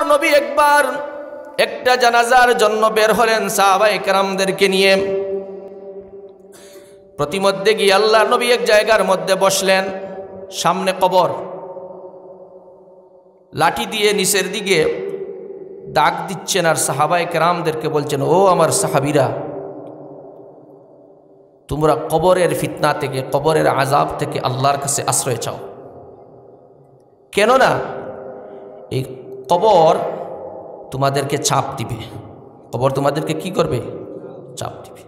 আল্লাহর নবী একবার একটা জানাজার জন্য বের হলেন সাহাবাই কেরামদেরকে নিয়ে প্রতিমধ্যে গিয়ে আল্লাহ নবী এক জায়গার মধ্যে বসলেন সামনে কবর লাঠি দিয়ে নিচের দিকে ডাক দিচ্ছেন আর সাহাবাই কেরামদেরকে বলছেন ও আমার সাহাবিরা তোমরা কবরের ফিতনা থেকে কবরের আজাব থেকে আল্লাহর কাছে আশ্রয় চাও কেননা এই কবর তোমাদেরকে চাপ দিবে কবর তোমাদেরকে কি করবে চাপ দিবে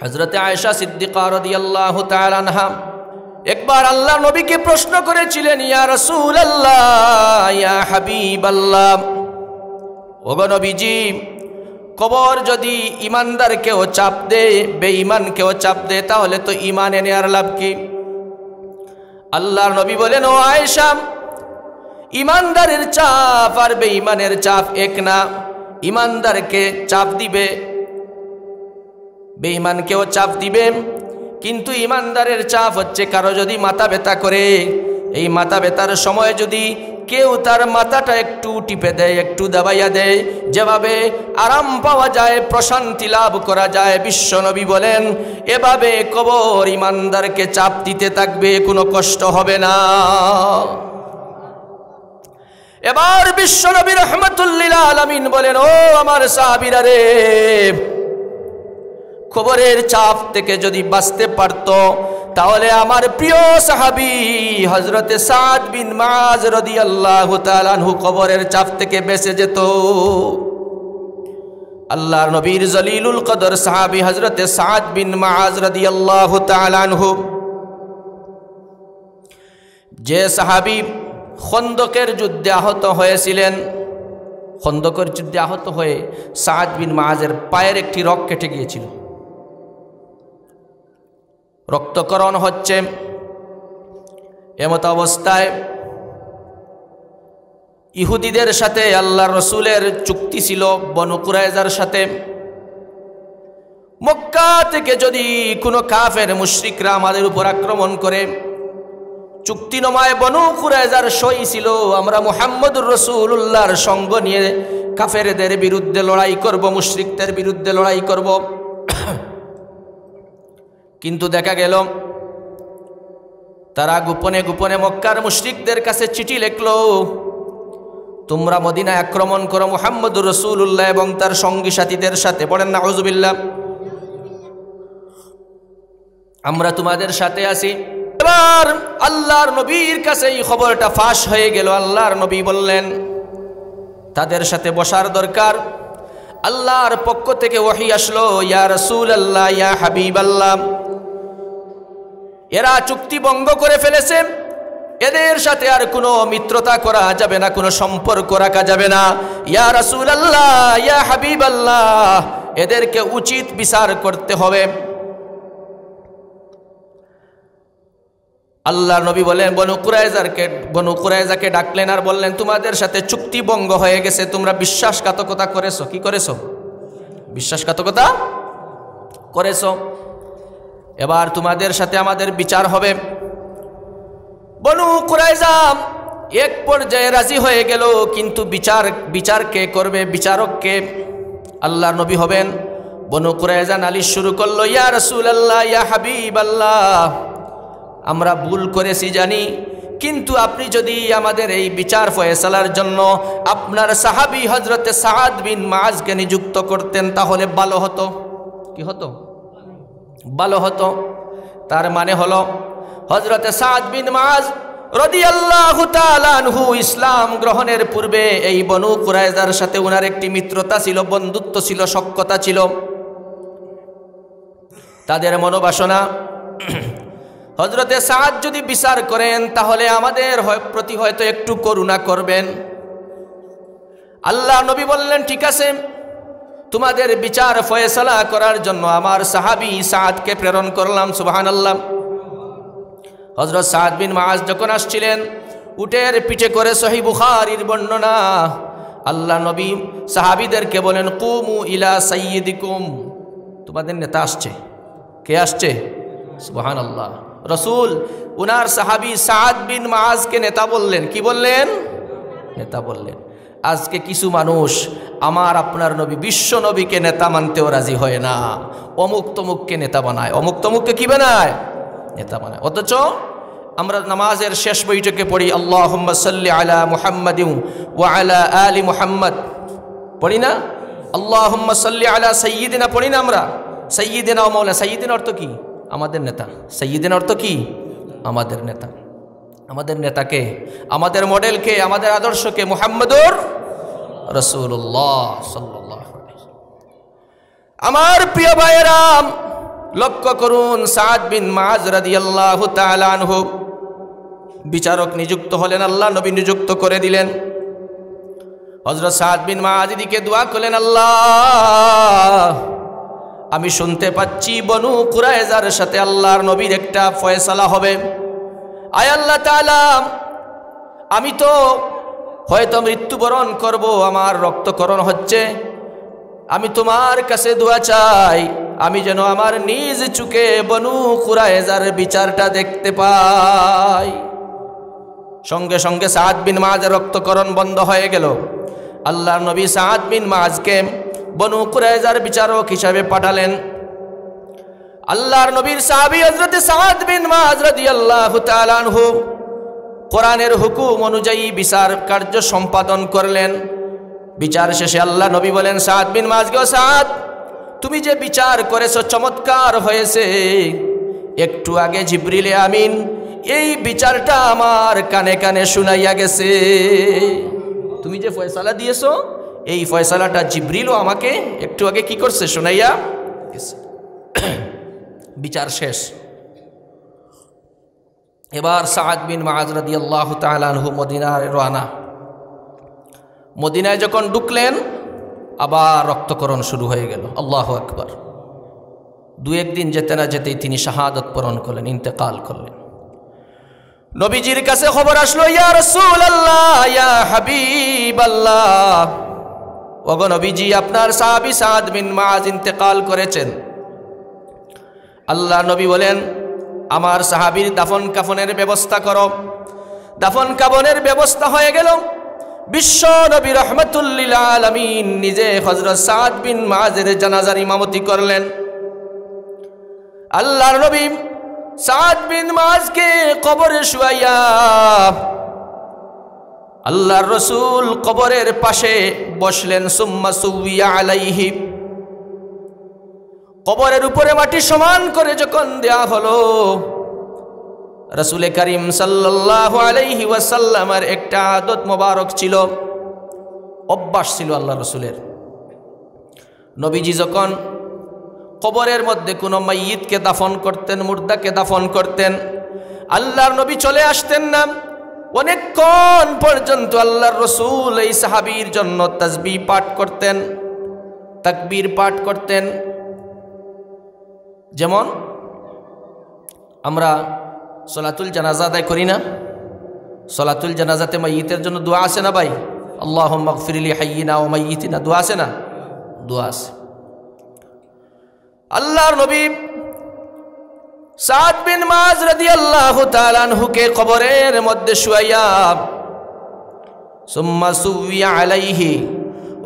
হজরতে আয়সা সিদ্দিকা রদিয়াল্লাহ একবার আল্লাহ নবীকে প্রশ্ন করেছিলেন ইয়া রসুল আল্লাহ ইয়া হাবিব আল্লাহ ওগনবীজি কবর যদি কেউ চাপ দে কেউ চাপ দে তাহলে তো ইমান এনে আর লাভ কি আল্লাহর নবী বলেন ও আয়েশাম ইমানদারের চাপ আর বেঈমানের চাপ এক না ইমানদারকে চাপ দিবে বেঈমানকেও চাপ দিবে কিন্তু ইমানদারের চাপ হচ্ছে কারো যদি মাথা ব্যথা করে এই মাথা ব্যথার সময় যদি কেউ তার মাথাটা একটু টিপে দেয় একটু দাবাইয়া দেয় যেভাবে আরাম পাওয়া যায় প্রশান্তি লাভ করা যায় বিশ্বনবী বলেন এভাবে কবর ইমানদারকে চাপ দিতে থাকবে কোনো কষ্ট হবে না এবার বিশ্ব নবী রহমতুল্লিলা আলমিন বলেন ও আমার সাহাবিরা রে খবরের চাপ থেকে যদি বাঁচতে পারত তাহলে আমার প্রিয় সাহাবি হজরতে সাদ বিন মাজ রদি আল্লাহ তালানহু খবরের চাপ থেকে বেঁচে যেত আল্লাহ নবীর জলিলুল কদর সাহাবি হজরতে সাদ বিন মাজ রদি আল্লাহ তালানহু যে সাহাবি খন্দকের যুদ্ধে আহত হয়েছিলেন খন্দকের যুদ্ধে আহত হয়ে সাদ বিন মাহাজের পায়ের একটি রক কেটে গিয়েছিল রক্তকরণ হচ্ছে এমত অবস্থায় ইহুদিদের সাথে আল্লাহ রসুলের চুক্তি ছিল বনকুরাইজার সাথে মক্কা থেকে যদি কোনো কাফের মুশ্রিকরা আমাদের উপর আক্রমণ করে চুক্তিনামায় বনু কুরাইজার সই ছিল আমরা মোহাম্মদুর রসুল্লাহর সঙ্গ নিয়ে কাফেরদের বিরুদ্ধে লড়াই করব মুশরিকদের বিরুদ্ধে লড়াই করব কিন্তু দেখা গেল তারা গোপনে গোপনে মক্কার মুশরিকদের কাছে চিঠি লিখলো তোমরা মদিনায় আক্রমণ করো মোহাম্মদুর রসুল্লাহ এবং তার সঙ্গী সাথীদের সাথে পড়েন না হজবিল্লা আমরা তোমাদের সাথে আছি একবার আল্লাহর নবীর কাছে এই খবরটা ফাঁস হয়ে গেল আল্লাহর নবী বললেন তাদের সাথে বসার দরকার আল্লাহর পক্ষ থেকে ওহি আসলো ইয়া রসুল আল্লাহ ইয়া হাবিব আল্লাহ এরা চুক্তি ভঙ্গ করে ফেলেছে এদের সাথে আর কোনো মিত্রতা করা যাবে না কোনো সম্পর্ক রাখা যাবে না ইয়া রসুল আল্লাহ ইয়া হাবিব আল্লাহ এদেরকে উচিত বিচার করতে হবে আল্লাহ নবী বলেন বনু কুরাইজারকে বনু কুরাইজাকে ডাকলেন আর বললেন তোমাদের সাথে চুক্তি ভঙ্গ হয়ে গেছে তোমরা বিশ্বাসঘাতকতা করেছো কি করেছো বিশ্বাসঘাতকতা করেছো এবার তোমাদের সাথে আমাদের বিচার হবে বনু কুরাইজাম এক পর্যায়ে রাজি হয়ে গেল কিন্তু বিচার বিচার কে করবে বিচারককে আল্লাহ নবী হবেন বনু কুরাইজা নালিশ শুরু করলো ইয়া রসুল আল্লাহ ইয়া হাবিব আল্লাহ আমরা ভুল করেছি জানি কিন্তু আপনি যদি আমাদের এই বিচার ফয়েসালার জন্য আপনার সাহাবি হজরতে সাহাদ বিন মাজকে নিযুক্ত করতেন তাহলে ভালো হতো কি হতো ভালো হতো তার মানে হলো হজরতে সাদ বিন মাজ রদিয়াল্লাহু ইসলাম গ্রহণের পূর্বে এই বনু কুরাইজার সাথে ওনার একটি মিত্রতা ছিল বন্ধুত্ব ছিল সক্ষতা ছিল তাদের মনোবাসনা হজরতে সাদ যদি বিচার করেন তাহলে আমাদের প্রতি হয়তো একটু করুণা করবেন আল্লাহ নবী বললেন ঠিক আছে তোমাদের বিচার ফয়েসলা করার জন্য আমার সাহাবি সাদকে প্রেরণ করলাম সুবাহান আল্লাহ হজরত সাদ বিন মাস যখন আসছিলেন উটের পিঠে করে সহি বুখারির বর্ণনা আল্লাহ নবী সাহাবিদেরকে বলেন কুমু ইলা সাইয়িদিকুম তোমাদের নেতা আসছে কে আসছে সুবাহান আল্লাহ রসুল উনার সাহাবি সাদ বিন মাহাজকে নেতা বললেন কি বললেন নেতা বললেন আজকে কিছু মানুষ আমার আপনার নবী বিশ্ব নবীকে নেতা মানতেও রাজি হয় না অমুক তমুককে নেতা বানায় অমুক তমুককে কী বানায় নেতা বানায় অথচ আমরা নামাজের শেষ বৈঠকে পড়ি আল্লাহ সাল্লি আলা মুহাম্মদ আলা আলী মুহাম্মদ পড়ি না আল্লাহ সাল্লি আলা সঈদিনা পড়ি না আমরা সঈদিনা মৌলা সঈদিন অর্থ কী আমাদের নেতা সঈদিন অর্থ কি আমাদের নেতা আমাদের নেতাকে আমাদের মডেলকে আমাদের আদর্শকে মোহাম্মদুর রসুল্লাহ সাল্লাহ আমার প্রিয় রাম লক্ষ্য করুন সাদ বিন মাজ বিচারক নিযুক্ত হলেন আল্লাহ নবী নিযুক্ত করে দিলেন হজরত সাদ বিন মাজ দিকে দোয়া করলেন আল্লাহ আমি শুনতে পাচ্ছি বনু কুরাইজার সাথে আল্লাহর নবীর একটা ফয়সালা হবে আয় আল্লাহ তালাম আমি তো হয়তো মৃত্যুবরণ করব আমার রক্তকরণ হচ্ছে আমি তোমার কাছে দোয়া চাই আমি যেন আমার নিজ চুকে বনু কুরাইজার বিচারটা দেখতে পাই সঙ্গে সঙ্গে সাত বিন মাজ রক্তকরণ বন্ধ হয়ে গেল আল্লাহ নবী সাত বিন মাজকে বনু কুরাইজার বিচারক হিসাবে পাঠালেন আল্লাহর নবীর সাহাবি হজরত সাদ বিন মাজ রাদিয়াল্লাহু তাআলা আনহু কোরআনের হুকুম অনুযায়ী বিচার কার্য সম্পাদন করলেন বিচার শেষে আল্লাহ নবী বলেন সাদ বিন মাজ গো সাদ তুমি যে বিচার করেছ চমৎকার হয়েছে একটু আগে জিব্রিলে আমিন এই বিচারটা আমার কানে কানে শুনাইয়া গেছে তুমি যে ফয়সালা দিয়েছো এই ফয়সালাটা জিব্রিলও আমাকে একটু আগে কি করছে শোনাইয়া বিচার শেষ এবার সাহাদ বিন মাহাজরাদি আল্লাহ তালাহু মদিনার রানা মদিনায় যখন ঢুকলেন আবার রক্তকরণ শুরু হয়ে গেল আল্লাহ আকবার দু একদিন যেতে না যেতেই তিনি শাহাদত পূরণ করলেন ইন্তেকাল করলেন নবীজির কাছে খবর আসলো ইয়া রসুল আল্লাহ ইয়া হাবিব আল্লাহ অগনবীজি আপনার সাহাবি সাদ বিন মাজ ইন্তেকাল করেছেন আল্লাহ নবী বলেন আমার সাহাবির দাফন কাফনের ব্যবস্থা কর দাফন কাফনের ব্যবস্থা হয়ে গেল বিশ্ব নবী রহমতুল্লিল আলমিন নিজে হজরত সাদ বিন মাজের জানাজার ইমামতি করলেন আল্লাহর নবী সাদ বিন মাজকে কবরে শুয়াইয়া আল্লাহর রসুল কবরের পাশে বসলেন সুম্মা সুইয়া আলাইহি কবরের উপরে মাটি সমান করে যখন দেয়া হলো রসুল করিম সাল্লাহ আলাইহি ওয়াসাল্লামের একটা আদত মোবারক ছিল অভ্যাস ছিল আল্লাহ রসুলের নবীজি যখন কবরের মধ্যে কোনো মাইয়িদকে দাফন করতেন মুর্দাকে দাফন করতেন আল্লাহর নবী চলে আসতেন না অনেকক্ষণ পর্যন্ত আল্লাহর রসুল এই সাহাবির জন্য তাজবি পাঠ করতেন তাকবীর পাঠ করতেন যেমন আমরা সলাতুল জানাজা আদায় করি না সলাতুল জানাজাতে মাইতের জন্য দোয়া আসে না ভাই আল্লাহ মকফিরিলি হাইয়িনা ও মাইতিনা দোয়া আসে না দোয়া আসে আল্লাহর নবী সাদ বিন মাজ রাদি আল্লাহ হুকে কবরের মধ্যে শুয়াইয়া সুম্মা সুইয়া আলাইহি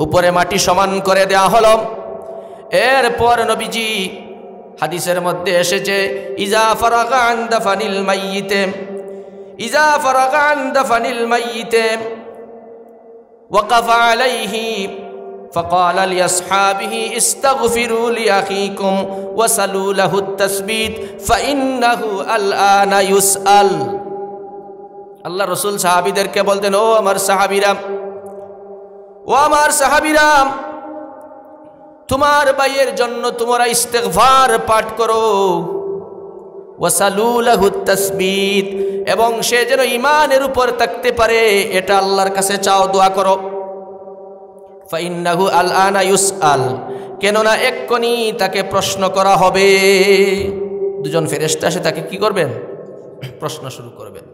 উপরে মাটি সমান করে দেয়া হল এরপর নবীজি হাদিসের মধ্যে এসেছে ইজা ফরাকান দাফানিল মাইয়িতে ইজা ফরাকান দাফানিল মাইয়িতে ওয়াকাফা আলাইহি فقال لأصحابه استغفروا لأخيكم وسلوا له التثبيت فإنه الآن يسأل আল্লাহ রসুল সাহাবিদেরকে বলতেন ও আমার সাহাবিরাম ও আমার সাহাবিরাম তোমার ভাইয়ের জন্য তোমরা ইস্তেকভার পাঠ করো ওয়াসালুলাহু তসবিত এবং সে যেন ইমানের উপর থাকতে পারে এটা আল্লাহর কাছে চাও দোয়া করো ফাইন্নাহু আল আনা ইউস আল কেননা এক্ষণি তাকে প্রশ্ন করা হবে দুজন ফেরেস্তা এসে তাকে কি করবেন প্রশ্ন শুরু করবেন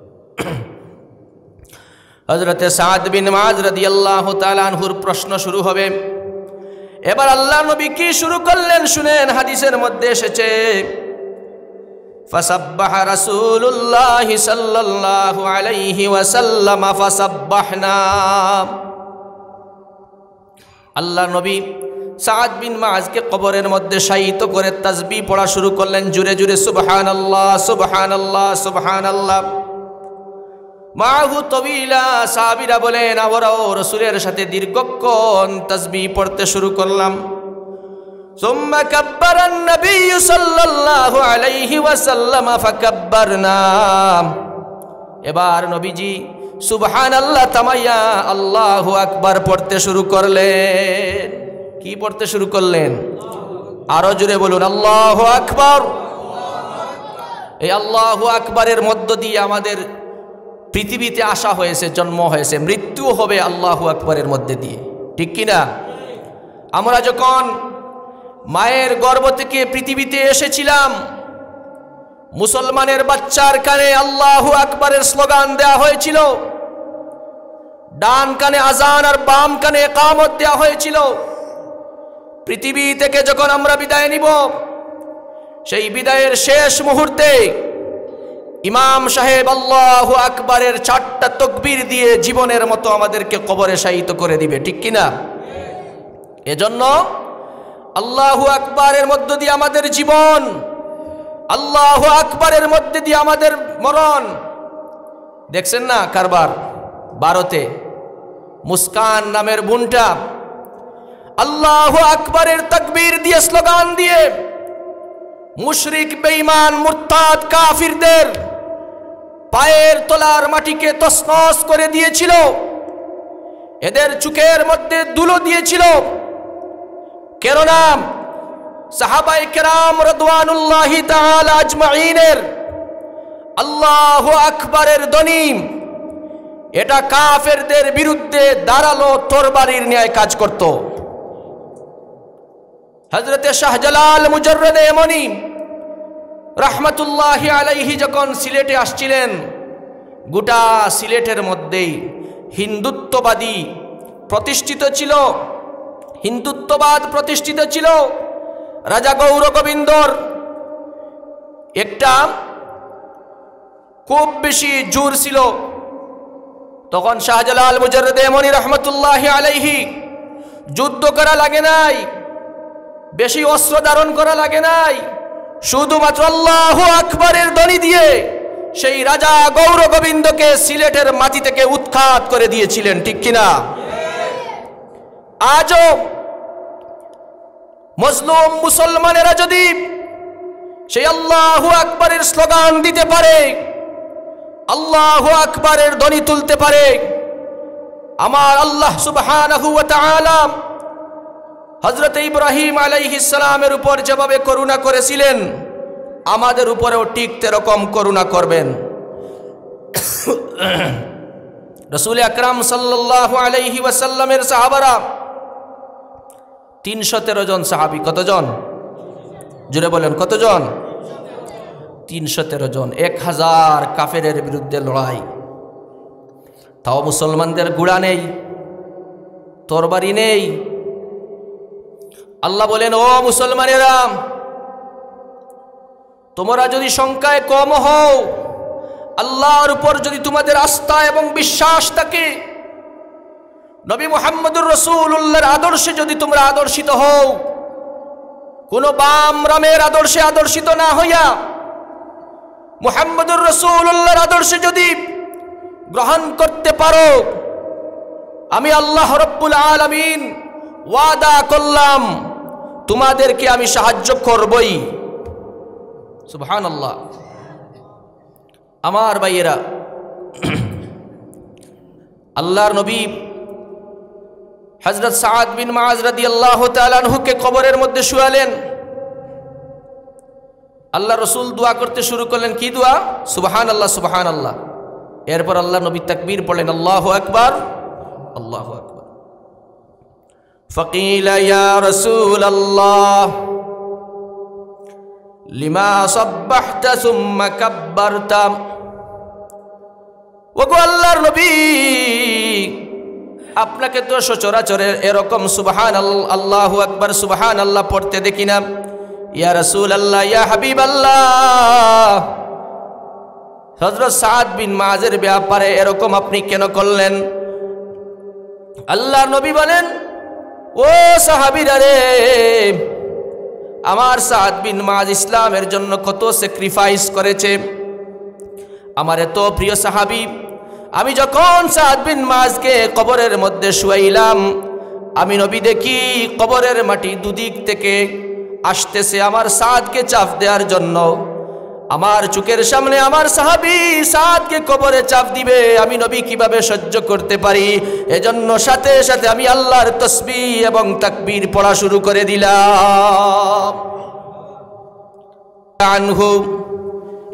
হজরতে সাদ বিন মাজ রাদিয়াল্লাহু আনহুর প্রশ্ন শুরু হবে এবার আল্লাহ নবী কি শুরু করলেন শুনেন হাদিসের মধ্যে এসেছে فسبح رسول الله صلى الله عليه وسلم فسبحنا আল্লাহ নবী সাদ বিন মাজকে কবরের মধ্যে শায়িত করে তাজবি পড়া শুরু করলেন জুড়ে জুড়ে সুবহান আল্লাহ সুবহান আল্লাহ সুবহান আল্লাহ মাহু তবিলা সাহাবিরা বলেন আমরাও রসুলের সাথে দীর্ঘক্ষণ তাজবি পড়তে শুরু করলাম ثم كبر النبي صلى الله عليه وسلم فكبرنا এবার নবীজি সুবহান আল্লাহ তামাইয়া আল্লাহ আকবার পড়তে শুরু করলেন কি পড়তে শুরু করলেন আরো জুড়ে বলুন আল্লাহ আকবর এই আল্লাহ আকবরের মধ্য দিয়ে আমাদের পৃথিবীতে আসা হয়েছে জন্ম হয়েছে মৃত্যু হবে আল্লাহ আকবরের মধ্যে দিয়ে ঠিক কিনা আমরা যখন মায়ের গর্ব থেকে পৃথিবীতে এসেছিলাম মুসলমানের বাচ্চার কানে আল্লাহু আকবরের স্লোগান দেয়া হয়েছিল ডান কানে আজান আর বাম কানে কামত দেয়া হয়েছিল পৃথিবী থেকে যখন আমরা বিদায় নিব সেই বিদায়ের শেষ মুহূর্তে ইমাম সাহেব আল্লাহ আকবরের চারটা তকবির দিয়ে জীবনের মতো আমাদেরকে কবরে শায়িত করে দিবে ঠিক কিনা এজন্য আল্লাহু আকবরের মধ্য দিয়ে আমাদের জীবন আল্লাহ আকবরের মধ্যে দিয়ে আমাদের মরণ দেখছেন না কারবার বারোতে মুস্কান নামের বুনটা আল্লাহ আকবরের তকবীর দিয়ে স্লোগান দিয়ে মুশরিক বেঈমান মুরতাদ কাফিরদের পায়ের তোলার মাটিকে তসনস করে দিয়েছিল এদের চুকের মধ্যে দুলো দিয়েছিল কেননা সাহাবাই কেরাম রদওয়ানুল্লাহি তাআলা আজমাইনের আল্লাহু আকবারের দনি এটা কাফেরদের বিরুদ্ধে দাঁড়ালো তোরবারির ন্যায় কাজ করত হজরতে শাহজালাল মুজর্রদে এমনি রহমতুল্লাহি আলাইহি যখন সিলেটে আসছিলেন গোটা সিলেটের মধ্যেই হিন্দুত্ববাদী প্রতিষ্ঠিত ছিল হিন্দুত্ববাদ প্রতিষ্ঠিত ছিল রাজা গৌর গোবিন্দর একটা খুব বেশি জোর ছিল তখন শাহজালাল মুজরদেমনি রহমতুল্লাহ আলাইহি যুদ্ধ করা লাগে নাই বেশি অস্ত্র ধারণ করা লাগে নাই শুধুমাত্র আল্লাহ আকবরের দনি দিয়ে সেই রাজা গৌর গোবিন্দকে সিলেটের মাটি থেকে উৎখাত করে দিয়েছিলেন ঠিক কিনা আজও মজলুম মুসলমানেরা যদি সেই আল্লাহু আকবরের স্লোগান দিতে পারে আল্লাহু আকবরের ধ্বনি তুলতে পারে আমার আল্লাহ সুবহানাহু ওয়া তাআলা হযরত ইব্রাহিম আলাইহিস সালামের উপর যেভাবে করুণা করেছিলেন আমাদের উপরেও ঠিক তেরকম করুণা করবেন রসুল আকরাম সাল্লাল্লাহু আলাইহি ওয়াসাল্লামের সাহাবারা তিনশো তেরো জন সাহাবি কতজন জুড়ে বলেন কতজন তিনশো তেরো জন এক হাজার কাফেরের বিরুদ্ধে লড়াই তাও মুসলমানদের গুড়া নেই তরবারি নেই আল্লাহ বলেন ও মুসলমানেরা তোমরা যদি সংখ্যায় কম হও আল্লাহর উপর যদি তোমাদের আস্থা এবং বিশ্বাস থাকে নবী মোহাম্মদুর রসুল উল্লার আদর্শে যদি তোমরা আদর্শিত হও কোন বাম রামের আদর্শে আদর্শিত না হইয়া মোহাম্মদুর উল্লার আদর্শে যদি গ্রহণ করতে পারো আমি আল্লাহ রব্বুল আলমিন ওয়াদা করলাম তোমাদেরকে আমি সাহায্য করবই সুবহান আল্লাহ আমার ভাইয়েরা আল্লাহর নবী হজরত সাদ বিন মাজরাদি আল্লাহ তালানহুকে কবরের মধ্যে শুয়ালেন আল্লাহ রসুল দোয়া করতে শুরু করলেন কি দোয়া সুবাহান আল্লাহ সুবাহান আল্লাহ এরপর আল্লাহ নবী তাকবীর পড়লেন আল্লাহ আকবার আল্লাহ আকবর ফকিল রসুল আল্লাহ লিমা সব্বাহতা সুম্মা কাব্বারতাম আল্লাহর নবী আপনাকে তো সচরাচরে এরকম সুবাহান আল্লাহ আকবর সুবাহান আল্লাহ পড়তে দেখি না ইয়া রসুল আল্লাহ ইয়া হাবিব আল্লাহ হজরত সাদ বিন মাজের ব্যাপারে এরকম আপনি কেন করলেন আল্লাহ নবী বলেন ও সাহাবিরা রে আমার সাদ বিন মাজ ইসলামের জন্য কত স্যাক্রিফাইস করেছে আমার এত প্রিয় সাহাবি আমি যখন সাদ বিন মাসকে কবরের মধ্যে শুয়াইলাম আমি নবী দেখি কবরের মাটি দুদিক থেকে আসতেছে আমার সাদকে চাপ দেওয়ার জন্য আমার চোখের সামনে আমার সাহাবি সাদকে কবরে চাপ দিবে আমি নবী কিভাবে সহ্য করতে পারি এজন্য সাথে সাথে আমি আল্লাহর তসবি এবং তাকবীর পড়া শুরু করে দিলাম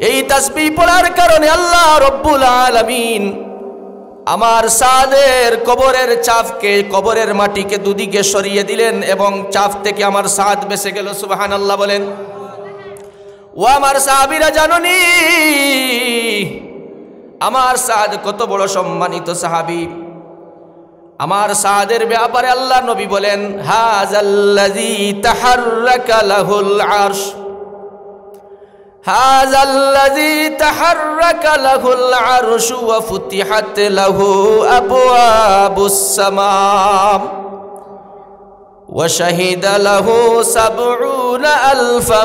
এই তসবি পড়ার কারণে আল্লাহ রব্বুল আলমিন আমার সাদের কবরের চাপকে কবরের মাটিকে দুদিকে সরিয়ে দিলেন এবং চাপ থেকে আমার সাদ বেসে গেল সুবাহান আল্লাহ বলেন ও আমার সাহাবিরা জাননি আমার সাদ কত বড় সম্মানিত সাহাবি আমার সাদের ব্যাপারে আল্লাহ নবী বলেন হাজাল্লাজি তাহার আরশ هذا الذي تحرك له العرش وفتحت له أبواب السماء وشهد له سبعون ألفا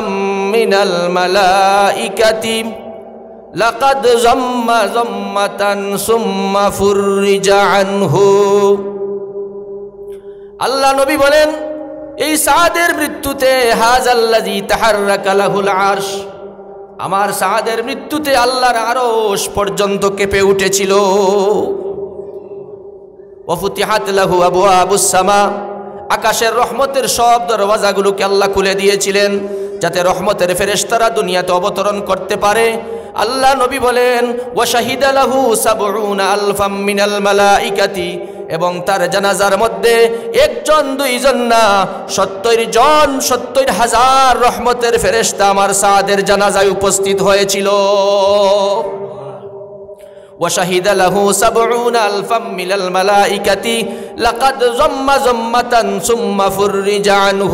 من الملائكة لقد زم زمة ثم فرج عنه الله نبي বলেন এই সাদের মৃত্যুতে হাজাল্লাজি তাহার রাকালাহুল আর্শ আমার সাহাদের মৃত্যুতে আল্লাহর আরস পর্যন্ত কেঁপে উঠেছিল লাহু আকাশের রহমতের সব দরওয়াজাগুলোকে আল্লাহ খুলে দিয়েছিলেন যাতে রহমতের ফেরেস্তারা দুনিয়াতে অবতরণ করতে পারে আল্লাহ নবী বলেন ওয়াশাহিদ আলাহু সাবরুন আলফাম মিনাল ইকাতি এবং তার জানাজার মধ্যে একজন দুইজন না সত্তর জন সত্তর হাজার রহমতের ফেরেস্তা আমার সাদের জানাজায় উপস্থিত হয়েছিল وشهد له سبعون ألفا من الملائكة لقد زم زمة ثم فرج عنه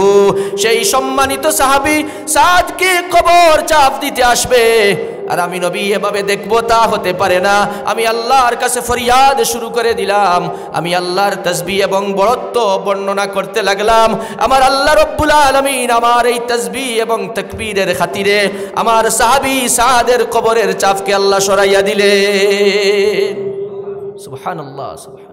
সেই সম্মানিত সাহাবী সাদকে কবর চাপ দিতে আসবে আর আমি নবী এভাবে দেখবো তা হতে পারে না আমি আল্লাহর কাছে ফরিয়াদ শুরু করে দিলাম আমি আল্লাহর তসবি এবং বড়ত্ব বর্ণনা করতে লাগলাম আমার আল্লাহ রব্বুল আলমিন আমার এই তসবি এবং তকবীরের খাতিরে আমার সাহাবি সাহাদের কবরের চাপকে আল্লাহ সরাইয়া দিলে সুবহান আল্লাহ সুবহান